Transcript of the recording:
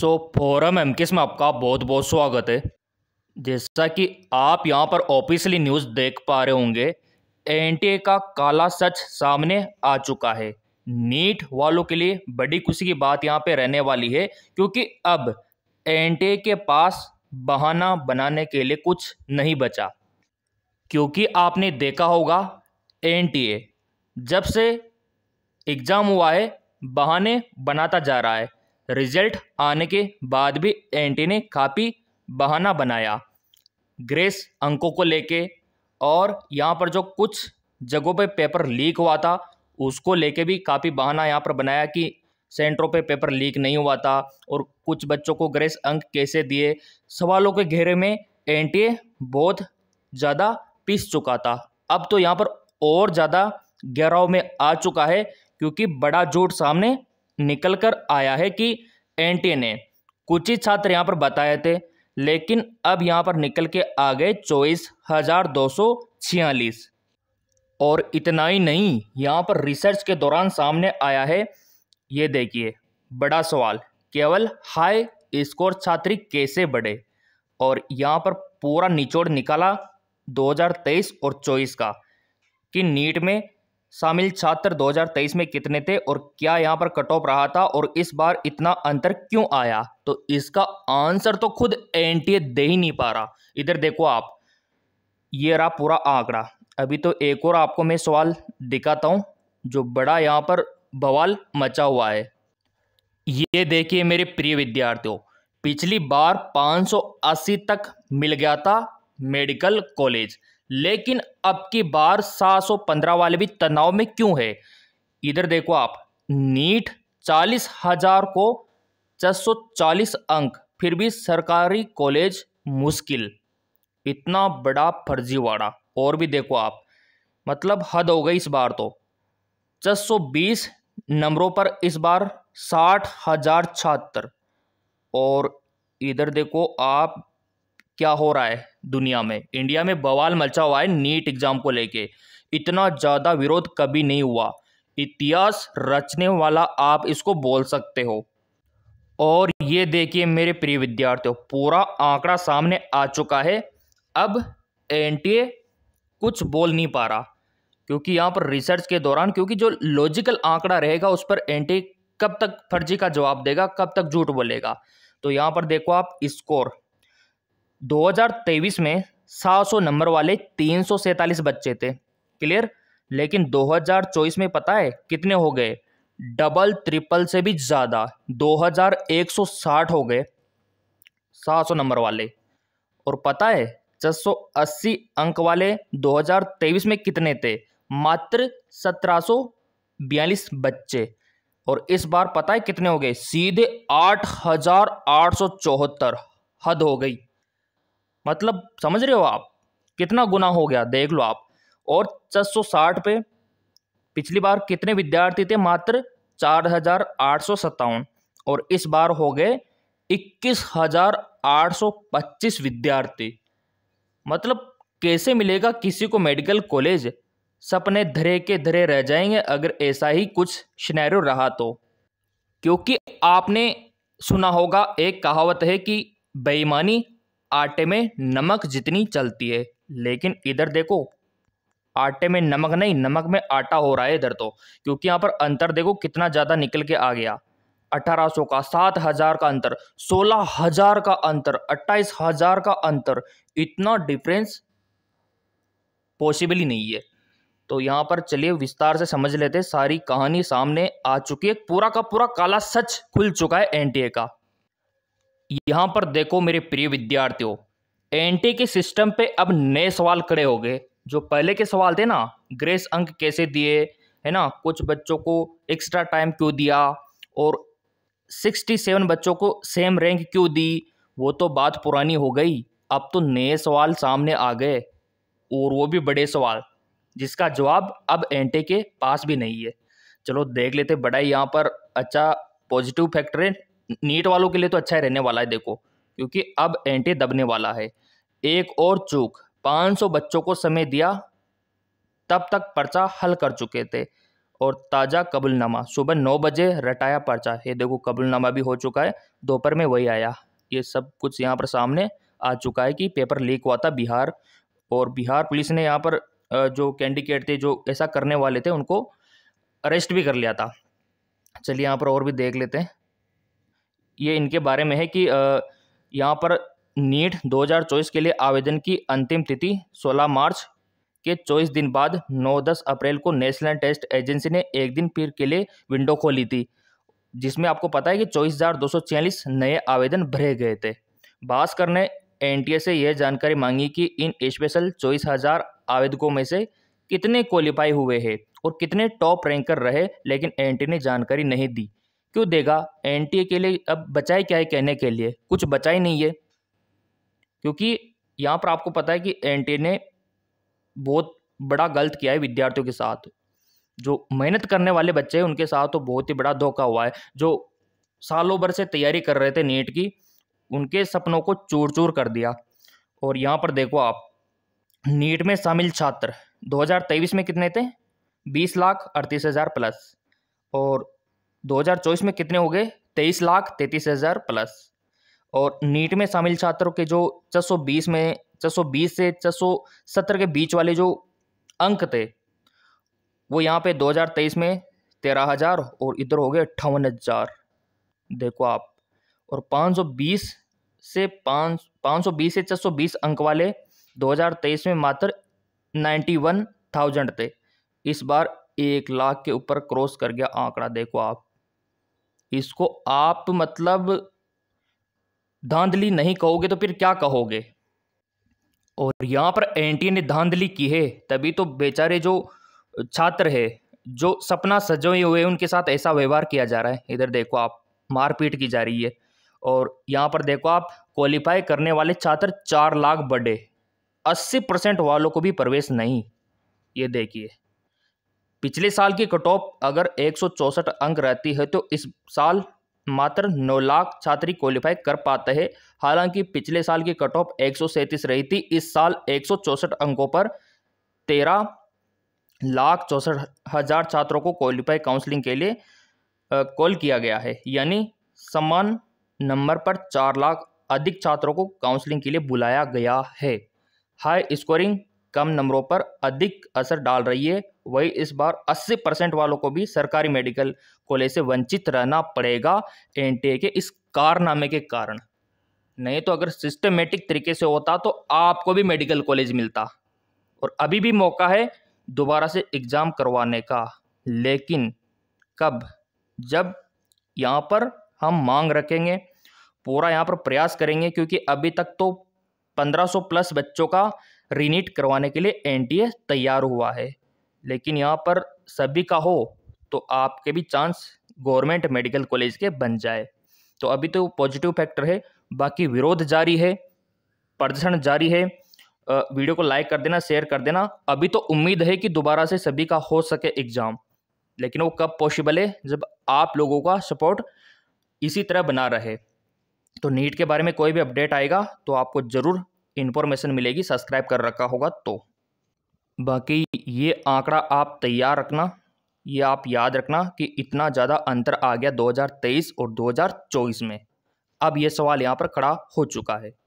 सो forum M किस में आपका बहुत बहुत स्वागत है जैसा कि आप यहाँ पर ऑफिशियली न्यूज़ देख पा रहे होंगे एन का काला सच सामने आ चुका है नीट वालों के लिए बड़ी खुशी की बात यहाँ पे रहने वाली है क्योंकि अब एन के पास बहाना बनाने के लिए कुछ नहीं बचा क्योंकि आपने देखा होगा एन जब से एग्ज़ाम हुआ है बहाने बनाता जा रहा है रिजल्ट आने के बाद भी एंटी ने काफ़ी बहाना बनाया ग्रेस अंकों को लेके और यहाँ पर जो कुछ जगहों पे पेपर लीक हुआ था उसको लेके भी काफ़ी बहाना यहाँ पर बनाया कि सेंटरों पे पेपर लीक नहीं हुआ था और कुछ बच्चों को ग्रेस अंक कैसे दिए सवालों के घेरे में एंटी बहुत ज़्यादा पिस चुका था अब तो यहाँ पर और ज़्यादा गहराव में आ चुका है क्योंकि बड़ा झूठ सामने निकल कर आया है कि एन ने कुछ ही छात्र यहाँ पर बताए थे लेकिन अब यहाँ पर निकल के आ गए चौबीस हजार दो सौ छियालीस और इतना ही नहीं यहाँ पर रिसर्च के दौरान सामने आया है ये देखिए बड़ा सवाल केवल हाई स्कोर छात्र कैसे बढ़े और यहाँ पर पूरा निचोड़ निकाला 2023 और 24 का कि नीट में शामिल छात्र 2023 में कितने थे और क्या यहाँ पर कट ऑफ रहा था और इस बार इतना अंतर क्यों आया तो इसका आंसर तो खुद एन दे ही नहीं पा रहा इधर देखो आप ये रहा पूरा आंकड़ा अभी तो एक और आपको मैं सवाल दिखाता हूँ जो बड़ा यहाँ पर बवाल मचा हुआ है ये देखिए मेरे प्रिय विद्यार्थियों पिछली बार 580 तक मिल गया था मेडिकल कॉलेज लेकिन अब की बार 715 वाले भी तनाव में क्यों है इधर देखो आप नीट चालीस हजार को चालीस अंक फिर भी सरकारी कॉलेज मुश्किल इतना बड़ा फर्जीवाड़ा और भी देखो आप मतलब हद हो गई इस बार तो बीस नंबरों पर इस बार साठ हजार छहत्तर और इधर देखो आप क्या हो रहा है दुनिया में इंडिया में बवाल मचा हुआ है नीट एग्जाम को लेके इतना ज़्यादा विरोध कभी नहीं हुआ इतिहास रचने वाला आप इसको बोल सकते हो और ये देखिए मेरे प्रिय विद्यार्थियों पूरा आंकड़ा सामने आ चुका है अब एन कुछ बोल नहीं पा रहा क्योंकि यहाँ पर रिसर्च के दौरान क्योंकि जो लॉजिकल आंकड़ा रहेगा उस पर एन कब तक फर्जी का जवाब देगा कब तक झूठ बोलेगा तो यहाँ पर देखो आप स्कोर 2023 में 700 नंबर वाले तीन बच्चे थे क्लियर लेकिन 2024 में पता है कितने हो गए डबल ट्रिपल से भी ज़्यादा 2160 हो गए 700 नंबर वाले और पता है अस्सी अंक वाले 2023 में कितने थे मात्र बयालीस बच्चे और इस बार पता है कितने हो गए सीधे आठ हजार आठ सौ चौहत्तर हद हो गई मतलब समझ रहे हो आप कितना गुना हो गया देख लो आप और छह पे पिछली बार कितने विद्यार्थी थे मात्र चार हजार आठ सौ सत्तावन और इस बार हो गए इक्कीस हजार आठ सौ पच्चीस विद्यार्थी मतलब कैसे मिलेगा किसी को मेडिकल कॉलेज सपने धरे के धरे रह जाएंगे अगर ऐसा ही कुछ स्नैरो रहा तो क्योंकि आपने सुना होगा एक कहावत है कि बेईमानी आटे में नमक जितनी चलती है लेकिन इधर देखो आटे में नमक नहीं नमक में आटा हो रहा है इधर तो क्योंकि यहाँ पर अंतर देखो कितना ज़्यादा निकल के आ गया अठारह सौ का सात हजार का अंतर सोलह हजार का अंतर अट्ठाईस हजार का अंतर इतना डिफरेंस पॉसिबल ही नहीं है तो यहाँ पर चलिए विस्तार से समझ लेते सारी कहानी सामने आ चुकी है पूरा का पूरा काला सच खुल चुका है एनटीए का यहाँ पर देखो मेरे प्रिय विद्यार्थियों एंटी के सिस्टम पे अब नए सवाल खड़े हो गए जो पहले के सवाल थे ना ग्रेस अंक कैसे दिए है ना कुछ बच्चों को एक्स्ट्रा टाइम क्यों दिया और सिक्सटी सेवन बच्चों को सेम रैंक क्यों दी वो तो बात पुरानी हो गई अब तो नए सवाल सामने आ गए और वो भी बड़े सवाल जिसका जवाब अब एनटे के पास भी नहीं है चलो देख लेते बड़ा यहाँ पर अच्छा पॉजिटिव फैक्टर है नीट वालों के लिए तो अच्छा ही रहने वाला है देखो क्योंकि अब एंटी दबने वाला है एक और चूक 500 बच्चों को समय दिया तब तक पर्चा हल कर चुके थे और ताज़ा कबुलनामा सुबह नौ बजे रटाया पर्चा ये देखो कबुलनामा भी हो चुका है दोपहर में वही आया ये सब कुछ यहाँ पर सामने आ चुका है कि पेपर लीक हुआ था बिहार और बिहार पुलिस ने यहाँ पर जो कैंडिडेट थे जो ऐसा करने वाले थे उनको अरेस्ट भी कर लिया था चलिए यहाँ पर और भी देख लेते हैं ये इनके बारे में है कि यहाँ पर नीट 2024 के लिए आवेदन की अंतिम तिथि 16 मार्च के 24 दिन बाद 9-10 अप्रैल को नेशनल टेस्ट एजेंसी ने एक दिन फिर के लिए विंडो खोली थी जिसमें आपको पता है कि चौबीस नए आवेदन भरे गए थे भास्कर ने एन से यह जानकारी मांगी कि इन स्पेशल चौबीस हज़ार आवेदकों में से कितने क्वालिफाई हुए हैं और कितने टॉप रैंकर रहे लेकिन एनटीए ने जानकारी नहीं दी क्यों देगा ए के लिए अब बचाए क्या है कहने के लिए कुछ बचा ही नहीं है क्योंकि यहाँ पर आपको पता है कि ए ने बहुत बड़ा गलत किया है विद्यार्थियों के साथ जो मेहनत करने वाले बच्चे हैं उनके साथ तो बहुत ही बड़ा धोखा हुआ है जो सालों भर से तैयारी कर रहे थे नीट की उनके सपनों को चूर चूर कर दिया और यहाँ पर देखो आप नीट में शामिल छात्र 2023 में कितने थे 20 लाख अड़तीस हज़ार प्लस और 2024 में कितने हो गए तेईस लाख तैंतीस हज़ार प्लस और नीट में शामिल छात्रों के जो छः में छः से छः के बीच वाले जो अंक थे वो यहाँ पे 2023 में तेरह हज़ार और इधर हो गए अट्ठावन हज़ार देखो आप और 520 से पाँच पाँच सौ बीस से छः सौ बीस अंक वाले 2023 में मात्र 91,000 थे इस बार एक लाख के ऊपर क्रॉस कर गया आंकड़ा देखो आप इसको आप मतलब धांधली नहीं कहोगे तो फिर क्या कहोगे और यहाँ पर एनटीए ने धांधली की है तभी तो बेचारे जो छात्र है जो सपना सजोए हुए उनके साथ ऐसा व्यवहार किया जा रहा है इधर देखो आप मारपीट की जा रही है और यहाँ पर देखो आप क्वालिफाई करने वाले छात्र चार लाख बढ़े अस्सी परसेंट वालों को भी प्रवेश नहीं ये देखिए पिछले साल की कट ऑफ अगर एक अंक रहती है तो इस साल मात्र 9 लाख छात्री क्वालिफाई कर पाते हैं हालांकि पिछले साल की कट ऑफ एक रही थी इस साल एक अंकों पर तेरह लाख चौंसठ हज़ार छात्रों को क्वालिफाई काउंसलिंग के लिए कॉल किया गया है यानी समान नंबर पर चार लाख अधिक छात्रों को काउंसलिंग के लिए बुलाया गया है हाई स्कोरिंग कम नंबरों पर अधिक असर डाल रही है वही इस बार 80 परसेंट वालों को भी सरकारी मेडिकल कॉलेज से वंचित रहना पड़ेगा एन के इस कारनामे के कारण नहीं तो अगर सिस्टमेटिक तरीके से होता तो आपको भी मेडिकल कॉलेज मिलता और अभी भी मौका है दोबारा से एग्ज़ाम करवाने का लेकिन कब जब यहाँ पर हम मांग रखेंगे पूरा यहाँ पर प्रयास करेंगे क्योंकि अभी तक तो 1500 प्लस बच्चों का रीनीट करवाने के लिए एन तैयार हुआ है लेकिन यहाँ पर सभी का हो तो आपके भी चांस गवर्नमेंट मेडिकल कॉलेज के बन जाए तो अभी तो पॉजिटिव फैक्टर है बाकी विरोध जारी है प्रदर्शन जारी है वीडियो को लाइक कर देना शेयर कर देना अभी तो उम्मीद है कि दोबारा से सभी का हो सके एग्ज़ाम लेकिन वो कब पॉसिबल है जब आप लोगों का सपोर्ट इसी तरह बना रहे तो नीट के बारे में कोई भी अपडेट आएगा तो आपको ज़रूर इन्फॉर्मेशन मिलेगी सब्सक्राइब कर रखा होगा तो बाकी ये आंकड़ा आप तैयार रखना ये आप याद रखना कि इतना ज़्यादा अंतर आ गया 2023 और 2024 में अब ये सवाल यहाँ पर खड़ा हो चुका है